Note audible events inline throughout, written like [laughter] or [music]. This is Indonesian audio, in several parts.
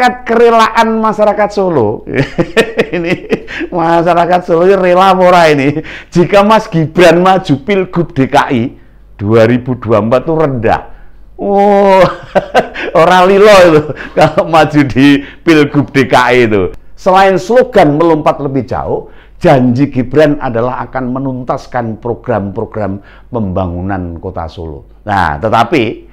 tingkat kerelaan masyarakat Solo [laughs] ini masyarakat Solo ini rela mora ini jika Mas Gibran maju pilgub DKI 2024 itu rendah oh [laughs] orang lilo itu kalau maju di pilgub DKI itu selain slogan melompat lebih jauh janji Gibran adalah akan menuntaskan program-program pembangunan kota Solo nah tetapi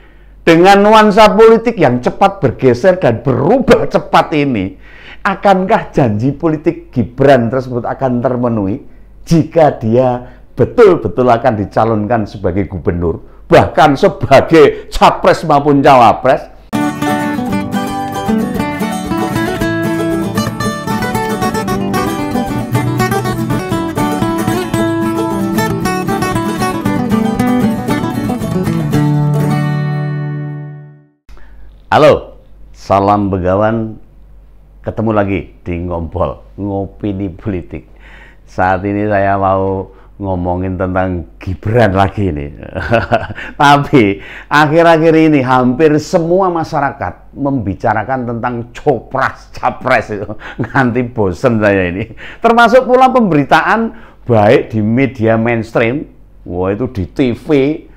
dengan nuansa politik yang cepat bergeser dan berubah cepat ini, akankah janji politik Gibran tersebut akan termenuhi jika dia betul-betul akan dicalonkan sebagai gubernur, bahkan sebagai capres maupun cawapres? Halo, salam begawan. Ketemu lagi di Ngompol, Ngopi di Politik. Saat ini saya mau ngomongin tentang Gibran lagi ini. [laughs] Tapi akhir-akhir ini hampir semua masyarakat membicarakan tentang copras capres itu. [laughs] Nanti bosen saya ini. Termasuk pula pemberitaan baik di media mainstream, wah itu di TV,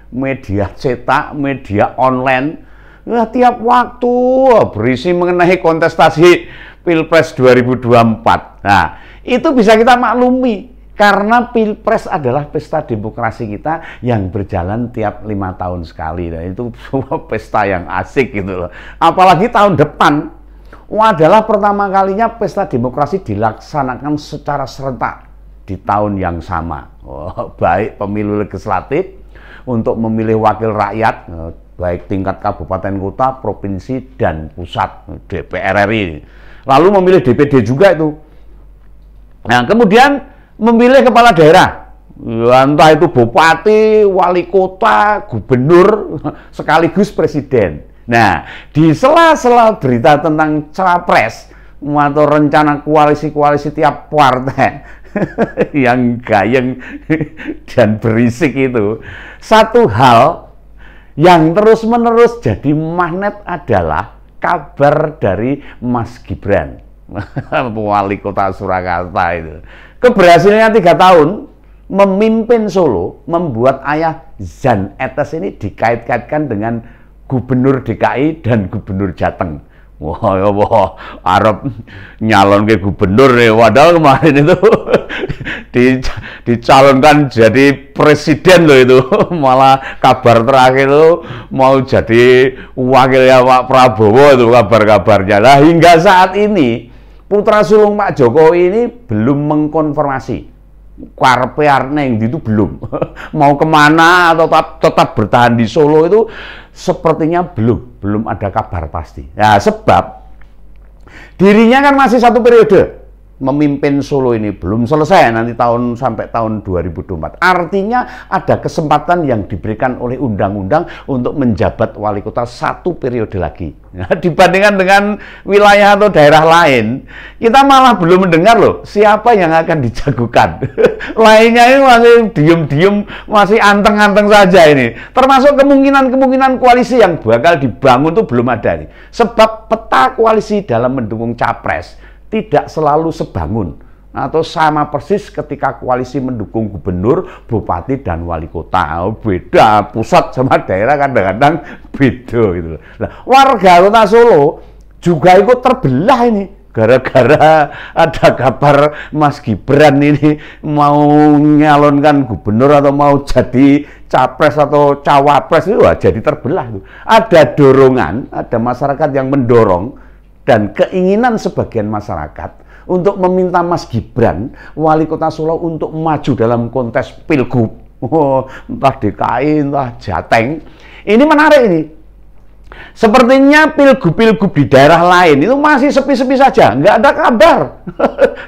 media cetak, media online, Nah, tiap waktu oh, berisi mengenai kontestasi Pilpres 2024. Nah, itu bisa kita maklumi karena pilpres adalah pesta demokrasi kita yang berjalan tiap lima tahun sekali nah itu semua [laughs] pesta yang asik gitu loh apalagi tahun depan oh, adalah pertama kalinya pesta demokrasi dilaksanakan secara serentak di tahun yang sama oh, [laughs] baik pemilu legislatif untuk memilih wakil rakyat baik tingkat kabupaten kota, provinsi dan pusat DPR RI. Lalu memilih DPD juga itu. Nah, kemudian memilih kepala daerah. Ya, entah itu bupati, wali kota, gubernur, [laughs] sekaligus presiden. Nah, di sela-sela berita tentang capres atau rencana koalisi-koalisi tiap partai [laughs] yang gayeng [laughs] dan berisik itu, satu hal yang terus-menerus jadi magnet adalah kabar dari Mas Gibran, [laughs] wali kota Surakarta itu. Keberhasilannya tiga tahun memimpin Solo membuat ayah Zan Etes ini dikait-kaitkan dengan gubernur DKI dan gubernur Jateng. Wah, ya wah, Arab nyalon ke gubernur ya. Padahal kemarin itu [laughs] di, dicalonkan jadi presiden loh itu. [laughs] Malah kabar terakhir itu mau jadi wakilnya Pak Prabowo itu kabar-kabarnya. Nah, hingga saat ini putra sulung Pak Jokowi ini belum mengkonfirmasi karpe arne yang itu belum [laughs] mau kemana atau tetap, tetap bertahan di Solo itu sepertinya belum belum ada kabar pasti ya sebab dirinya kan masih satu periode memimpin Solo ini belum selesai nanti tahun sampai tahun 2024. Artinya ada kesempatan yang diberikan oleh undang-undang untuk menjabat wali kota satu periode lagi. Nah, [laughs] dibandingkan dengan wilayah atau daerah lain, kita malah belum mendengar loh siapa yang akan dijagukan. [laughs] Lainnya ini masih diem-diem, masih anteng-anteng saja ini. Termasuk kemungkinan-kemungkinan koalisi yang bakal dibangun itu belum ada nih. Sebab peta koalisi dalam mendukung capres tidak selalu sebangun atau sama persis ketika koalisi mendukung gubernur, bupati dan wali kota. Oh, beda pusat sama daerah kadang-kadang beda gitu. Nah, warga Kota Solo juga ikut terbelah ini gara-gara ada kabar Mas Gibran ini mau nyalonkan gubernur atau mau jadi capres atau cawapres itu wah, jadi terbelah itu. Ada dorongan, ada masyarakat yang mendorong dan keinginan sebagian masyarakat untuk meminta Mas Gibran, wali kota Solo untuk maju dalam kontes pilgub, oh, entah DKI, entah Jateng. Ini menarik ini. Sepertinya pilgub-pilgub di daerah lain itu masih sepi-sepi saja, nggak ada kabar [laughs]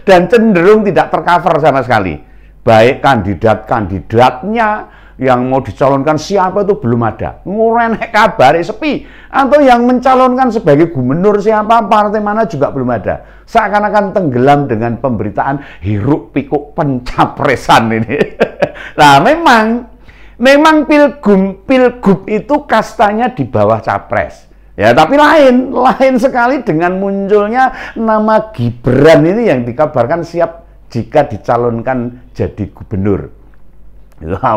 dan cenderung tidak tercover sama sekali. Baik kandidat-kandidatnya, yang mau dicalonkan siapa itu belum ada. Ngurenek kabar eh, sepi. Atau yang mencalonkan sebagai gubernur siapa, partai mana juga belum ada. Seakan-akan tenggelam dengan pemberitaan hiruk pikuk pencapresan ini. [laughs] nah memang, memang pilgub, pilgub itu kastanya di bawah capres. Ya, tapi lain, lain sekali dengan munculnya nama Gibran ini yang dikabarkan siap jika dicalonkan jadi gubernur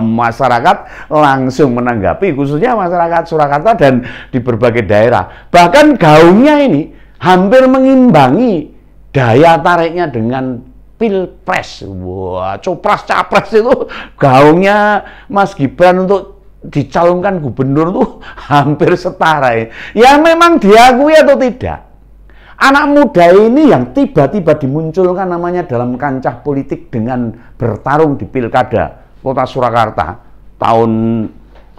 masyarakat langsung menanggapi khususnya masyarakat Surakarta dan di berbagai daerah bahkan gaungnya ini hampir mengimbangi daya tariknya dengan pilpres wah copras capres itu gaungnya Mas Gibran untuk dicalonkan gubernur tuh hampir setara ya. ya memang diakui atau tidak anak muda ini yang tiba-tiba dimunculkan namanya dalam kancah politik dengan bertarung di pilkada Kota Surakarta tahun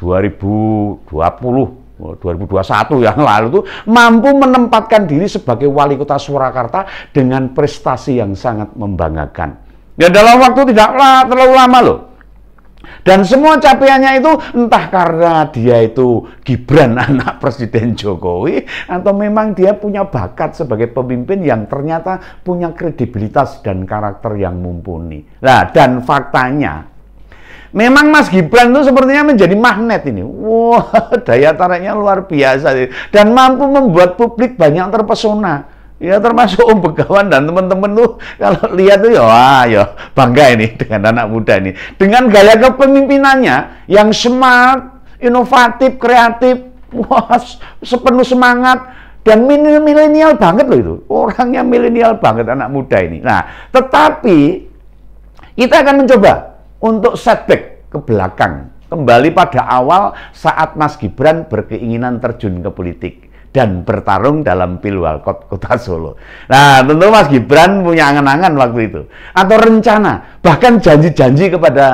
2020 2021 yang lalu itu mampu menempatkan diri sebagai wali kota Surakarta dengan prestasi yang sangat membanggakan. Ya dalam waktu tidaklah terlalu lama loh. Dan semua capaiannya itu entah karena dia itu Gibran [laughs] anak Presiden Jokowi atau memang dia punya bakat sebagai pemimpin yang ternyata punya kredibilitas dan karakter yang mumpuni. Nah, dan faktanya Memang Mas Gibran itu sepertinya menjadi magnet ini. Wah, wow, [laughs] daya tariknya luar biasa dan mampu membuat publik banyak terpesona. Ya termasuk Om Begawan dan teman-teman tuh kalau lihat tuh ya wah ya bangga ini [laughs] dengan anak muda ini. Dengan gaya kepemimpinannya yang smart, inovatif, kreatif, wah sepenuh semangat dan milenial banget loh itu. Orangnya milenial banget anak muda ini. Nah, tetapi kita akan mencoba untuk setback ke belakang, kembali pada awal saat Mas Gibran berkeinginan terjun ke politik dan bertarung dalam pilwalkot kota Solo. Nah, tentu Mas Gibran punya angan-angan waktu itu atau rencana, bahkan janji-janji kepada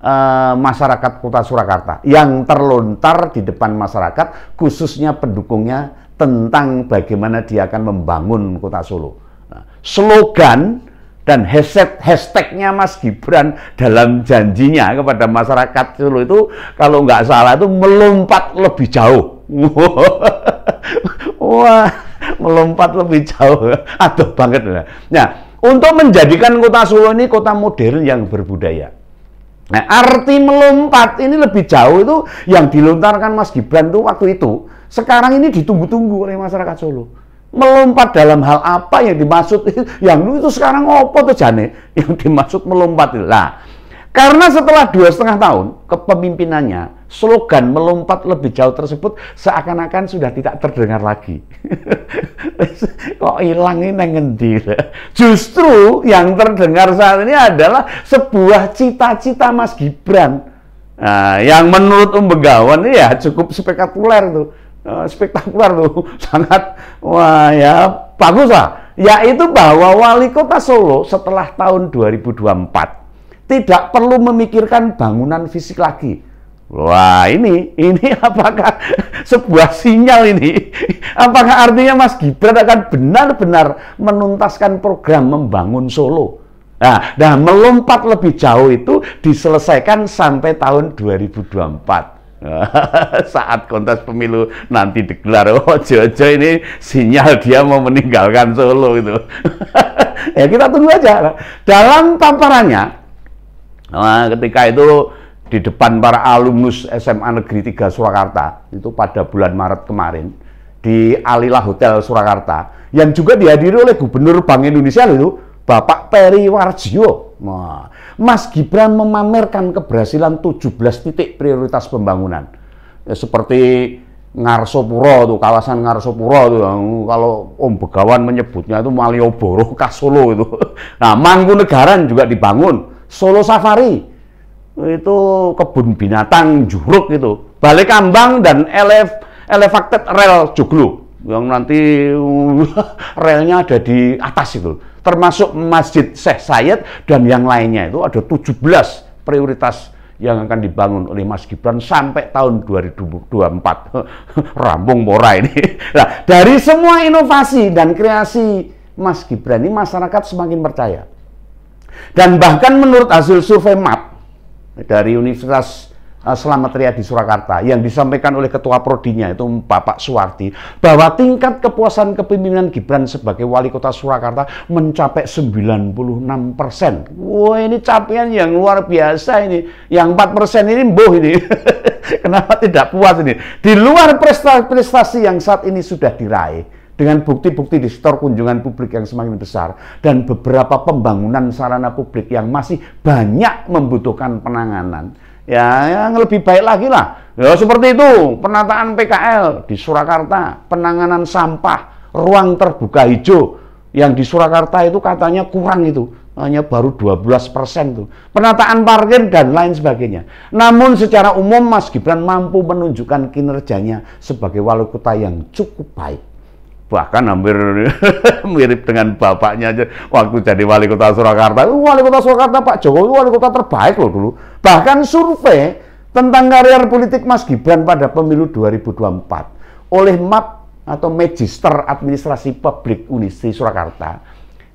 uh, masyarakat kota Surakarta yang terlontar di depan masyarakat, khususnya pendukungnya tentang bagaimana dia akan membangun kota Solo. Nah, slogan dan hashtag hashtagnya Mas Gibran dalam janjinya kepada masyarakat Solo itu kalau nggak salah itu melompat lebih jauh [laughs] wah melompat lebih jauh [laughs] aduh banget lah nah untuk menjadikan kota Solo ini kota modern yang berbudaya Nah, arti melompat ini lebih jauh itu yang dilontarkan Mas Gibran tuh waktu itu. Sekarang ini ditunggu-tunggu oleh masyarakat Solo melompat dalam hal apa yang dimaksud [laughs] yang itu sekarang ngopo tuh jane yang dimaksud melompat lah karena setelah dua setengah tahun kepemimpinannya slogan melompat lebih jauh tersebut seakan-akan sudah tidak terdengar lagi [laughs] kok hilang ini ngendir justru yang terdengar saat ini adalah sebuah cita-cita Mas Gibran nah, yang menurut Umbegawan ya cukup spektakuler tuh uh, eh, spektakuler loh, [laughs] sangat wah ya bagus lah. Yaitu bahwa wali kota Solo setelah tahun 2024 tidak perlu memikirkan bangunan fisik lagi. Wah ini, ini [laughs] apakah sebuah sinyal ini? [laughs] Apakah artinya Mas Gibran akan benar-benar menuntaskan program membangun Solo? Nah, dan melompat lebih jauh itu diselesaikan sampai tahun 2024. [laughs] saat kontes pemilu nanti digelar [laughs] oh ojo ini sinyal dia mau meninggalkan Solo itu [laughs] ya kita tunggu aja dalam paparannya nah, ketika itu di depan para alumnus SMA Negeri 3 Surakarta itu pada bulan Maret kemarin di Alila Hotel Surakarta yang juga dihadiri oleh Gubernur Bank Indonesia itu Bapak Peri Warjio nah, Mas Gibran memamerkan keberhasilan 17 titik prioritas pembangunan. Ya, seperti Ngarsopuro tuh kawasan Ngarsopuro tuh kalau Om Begawan menyebutnya itu Malioboro [laughs] Kasolo itu. Nah, Mangkunegaran juga dibangun, Solo Safari itu kebun binatang Juruk itu, Balai Kambang dan Elef Elevated Rel Joglo yang nanti [laughs] relnya ada di atas itu. Termasuk Masjid Syekh Sayed dan yang lainnya itu ada 17 prioritas yang akan dibangun oleh Mas Gibran sampai tahun 2024. [laughs] rambung mora ini. [laughs] Nah, dari semua inovasi dan kreasi Mas Gibran ini masyarakat semakin percaya. Dan bahkan menurut hasil survei MAP dari Universitas Eh, Selamat Ria di Surakarta yang disampaikan oleh ketua prodinya itu Bapak Suwardi bahwa tingkat kepuasan kepemimpinan Gibran sebagai wali kota Surakarta mencapai 96 persen. Wah ini capaian yang luar biasa ini. Yang 4 persen ini mboh ini. [laughs] Kenapa tidak puas ini? Di luar prestasi-prestasi yang saat ini sudah diraih dengan bukti-bukti di sektor kunjungan publik yang semakin besar dan beberapa pembangunan sarana publik yang masih banyak membutuhkan penanganan ya yang lebih baik lagi lah ya seperti itu penataan PKL di Surakarta penanganan sampah ruang terbuka hijau yang di Surakarta itu katanya kurang itu hanya baru 12 persen tuh penataan parkir dan lain sebagainya namun secara umum Mas Gibran mampu menunjukkan kinerjanya sebagai wali kota yang cukup baik bahkan hampir [laughs] mirip dengan bapaknya aja waktu jadi wali kota Surakarta. Uh, wali kota Surakarta Pak Jokowi wali kota terbaik loh dulu. Bahkan survei tentang karier politik Mas Gibran pada pemilu 2024 oleh MAP atau Magister Administrasi Publik Universitas Surakarta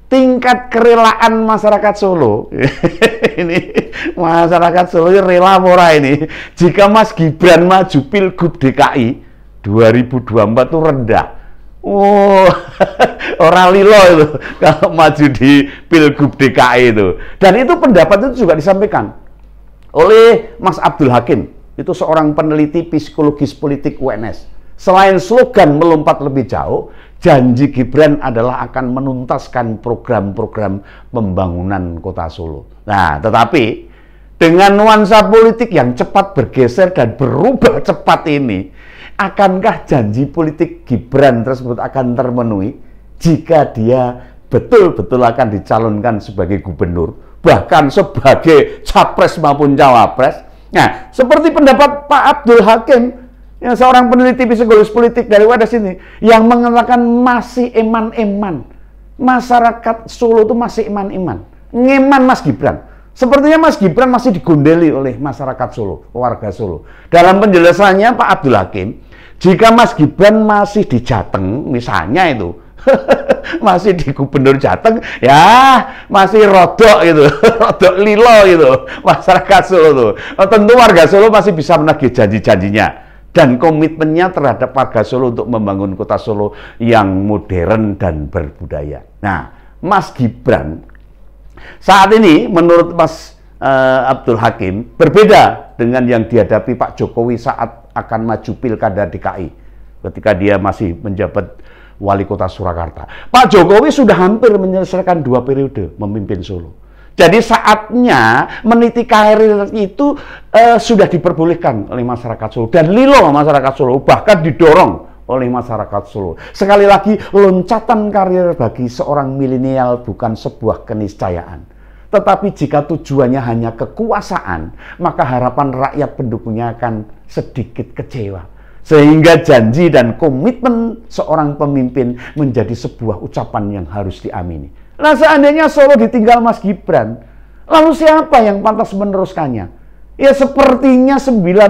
tingkat kerelaan masyarakat Solo [laughs] ini masyarakat Solo rela mora ini jika Mas Gibran maju pilgub DKI 2024 itu rendah Oh, [laughs] orang lilo itu [laughs] kalau maju di Pilgub DKI itu. Dan itu pendapat itu juga disampaikan oleh Mas Abdul Hakim. Itu seorang peneliti psikologis politik UNS. Selain slogan melompat lebih jauh, janji Gibran adalah akan menuntaskan program-program pembangunan kota Solo. Nah, tetapi dengan nuansa politik yang cepat bergeser dan berubah [laughs] cepat ini, Akankah janji politik Gibran tersebut akan termenuhi jika dia betul-betul akan dicalonkan sebagai gubernur, bahkan sebagai capres maupun cawapres? Nah, seperti pendapat Pak Abdul Hakim, yang seorang peneliti psikologis politik dari wadah sini, yang mengatakan masih eman-eman. Masyarakat Solo itu masih eman-eman. Ngeman Mas Gibran. Sepertinya Mas Gibran masih digondeli oleh masyarakat Solo, warga Solo. Dalam penjelasannya Pak Abdul Hakim, jika Mas Gibran masih di Jateng, misalnya itu, [laughs] masih di Gubernur Jateng, ya masih rodok gitu, [laughs] rodok lilo gitu, masyarakat Solo itu, oh, tentu warga Solo masih bisa menagih janji-janjinya dan komitmennya terhadap warga Solo untuk membangun kota Solo yang modern dan berbudaya. Nah, Mas Gibran saat ini menurut Mas eh, Abdul Hakim berbeda dengan yang dihadapi Pak Jokowi saat akan maju pilkada DKI ketika dia masih menjabat wali kota Surakarta. Pak Jokowi sudah hampir menyelesaikan dua periode memimpin Solo. Jadi saatnya meniti karir itu eh, sudah diperbolehkan oleh masyarakat Solo dan lilo masyarakat Solo bahkan didorong oleh masyarakat Solo. Sekali lagi loncatan karir bagi seorang milenial bukan sebuah keniscayaan tetapi jika tujuannya hanya kekuasaan, maka harapan rakyat pendukungnya akan sedikit kecewa. Sehingga janji dan komitmen seorang pemimpin menjadi sebuah ucapan yang harus diamini. Nah seandainya Solo ditinggal Mas Gibran, lalu siapa yang pantas meneruskannya? Ya sepertinya 90%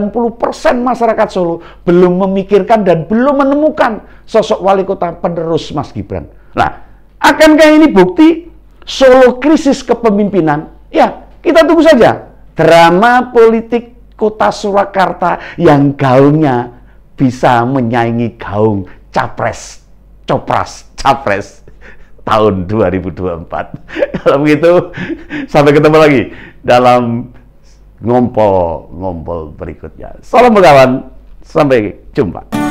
masyarakat Solo belum memikirkan dan belum menemukan sosok wali kota penerus Mas Gibran. Nah, akankah ini bukti solo krisis kepemimpinan, ya kita tunggu saja drama politik kota Surakarta yang gaungnya bisa menyaingi gaung capres, copras, capres tahun 2024. [laughs] Kalau begitu, sampai ketemu lagi dalam ngompol-ngompol berikutnya. Salam berkawan, sampai jumpa.